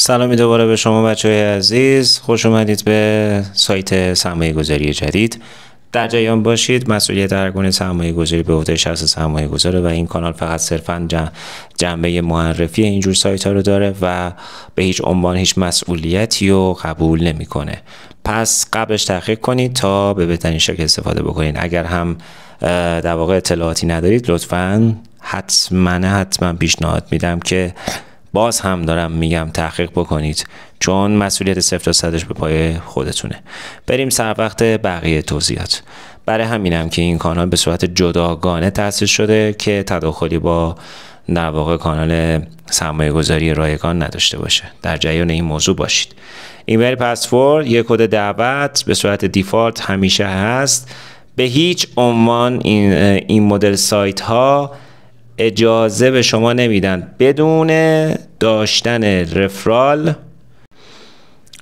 سلامی دوباره به شما بچه های عزیز خوش اومدید به سایت سرمایه گذاری جدید در جریان باشید مسئولیت هر سرمایه گذاری به عهده شخص سرمایه گذاره و این کانال فقط صرفا جنبه معرفی اینجور سایت ها رو داره و به هیچ عنوان هیچ مسئولیتی رو قبول نمیکنه پس قبلش تحقیق کنید تا به بهترین شکل استفاده بکنید اگر هم در واقع اطلاعاتی ندارید لطفا حتما حتما پیشنهاد میدم که باز هم دارم میگم تحقیق بکنید چون مسئولیت صفر تا صدش به پای خودتونه بریم سر وقت بقیه توضیحات برای همینم که این کانال به صورت جداگانه تأسیس شده که تداخلی با در واقع کانال سرمایه گذاری رایگان نداشته باشه در جریان این موضوع باشید ایمیل پسورد یک کد دعوت به صورت دیفالت همیشه هست به هیچ عنوان این, این مدل سایت ها اجازه به شما نمیدن بدون داشتن رفرال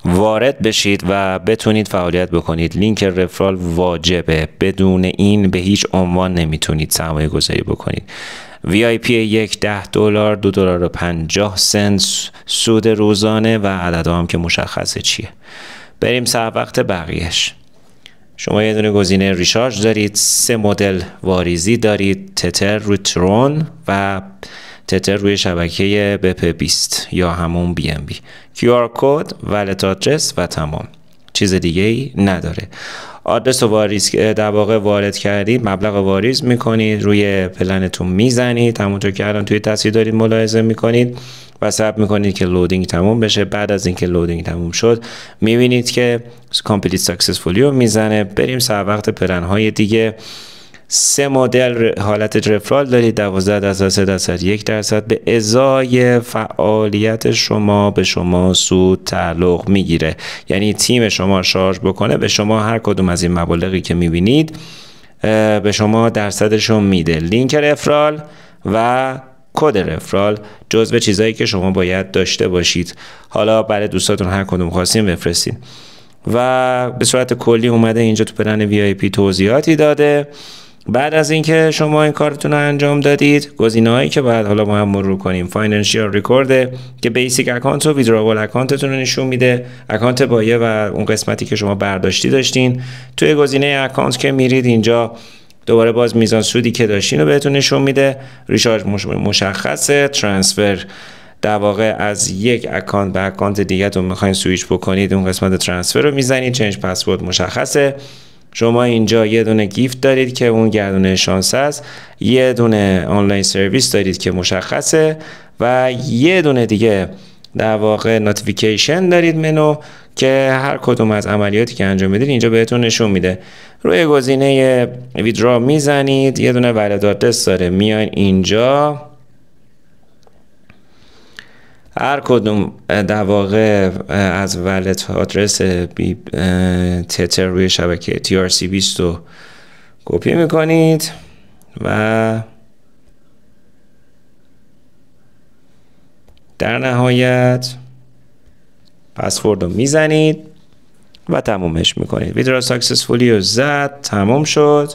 وارد بشید و بتونید فعالیت بکنید لینک رفرال واجبه بدون این به هیچ عنوان نمیتونید سرمایه گذاری بکنید پی یک ده دلار دو دلار و پنجاه سنت سود روزانه و عددها هم که مشخصه چیه بریم سر وقت بقیهش شما یه دونه گزینه ریشارج دارید سه مدل واریزی دارید تتر روی ترون و تتر روی شبکه بپ 20 یا همون بی ام بی کیو آر کد آدرس و تمام چیز دیگه ای نداره آدرس و واریز در واقع وارد کردید مبلغ واریز میکنید روی پلنتون میزنید همونطور که الان توی تصویر دارید ملاحظه میکنید و صبر میکنید که لودینگ تموم بشه بعد از اینکه لودینگ تموم شد میبینید که کامپلیت ساکسسفولی رو میزنه بریم سر وقت پلن های دیگه سه مدل حالت رفرال دارید 12 درصد 3 درصد 1 درصد به ازای فعالیت شما به شما سود تعلق میگیره یعنی تیم شما شارژ بکنه به شما هر کدوم از این مبالغی که میبینید به شما درصدشون میده لینک رفرال و کد رفرال جزو چیزایی که شما باید داشته باشید حالا برای دوستاتون هر کدوم خواستین بفرستین و به صورت کلی اومده اینجا تو پلن وی توضیحاتی داده بعد از اینکه شما این کارتون رو انجام دادید گزینه هایی که بعد حالا ما هم مرور کنیم فاینانشیال ریکورد که بیسیک اکانت و ویدراول اکانتتون رو نشون میده اکانت بایه و اون قسمتی که شما برداشتی داشتین توی گزینه اکانت که میرید اینجا دوباره باز میزان سودی که داشتین رو بهتون نشون میده ریشارژ مشخصه ترانسفر در واقع از یک اکانت به اکانت دیگه رو میخواین سویچ بکنید اون قسمت ترانسفر رو میزنید چنج پسورد مشخصه شما اینجا یه دونه گیفت دارید که اون گردونه شانس است یه دونه آنلاین سرویس دارید که مشخصه و یه دونه دیگه در واقع نوتیفیکیشن دارید منو که هر کدوم از عملیاتی که انجام میدید اینجا بهتون نشون میده روی گزینه ویدرا میزنید یه دونه دست داره میان اینجا هر کدوم در واقع از ولت آدرس بی تتر روی شبکه TRC20 رو کپی میکنید و در نهایت پسورد رو میزنید و تمومش میکنید ویدرا ساکسسفولی رو زد تمام شد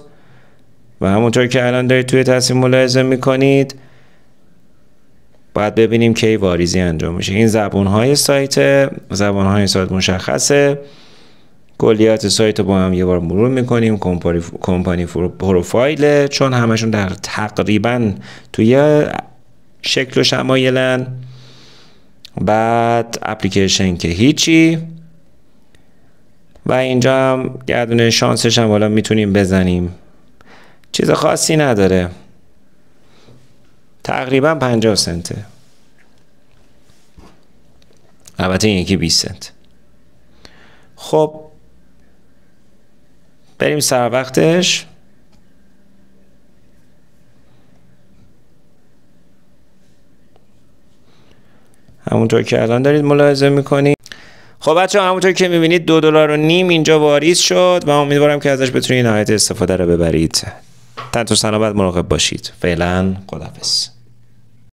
و همونطور که الان دارید توی تصمیم ملاحظه میکنید باید ببینیم کی واریزی انجام میشه این زبون های سایت زبون های سایت مشخصه کلیات سایت رو با هم یه بار مرور میکنیم کمپانی پروفایل چون همشون در تقریبا توی شکل و شمایلن بعد اپلیکیشن که هیچی و اینجا هم گردونه شانسش هم حالا میتونیم بزنیم چیز خاصی نداره تقریبا 50 سنته البته این یکی 20 سنت خب بریم سر وقتش همونطور که الان دارید ملاحظه میکنید خب بچه همونطور که میبینید دو دلار و نیم اینجا واریز شد و امیدوارم که ازش بتونید نهایت استفاده رو ببرید تحت سلامت مراقب باشید فعلا خدافظ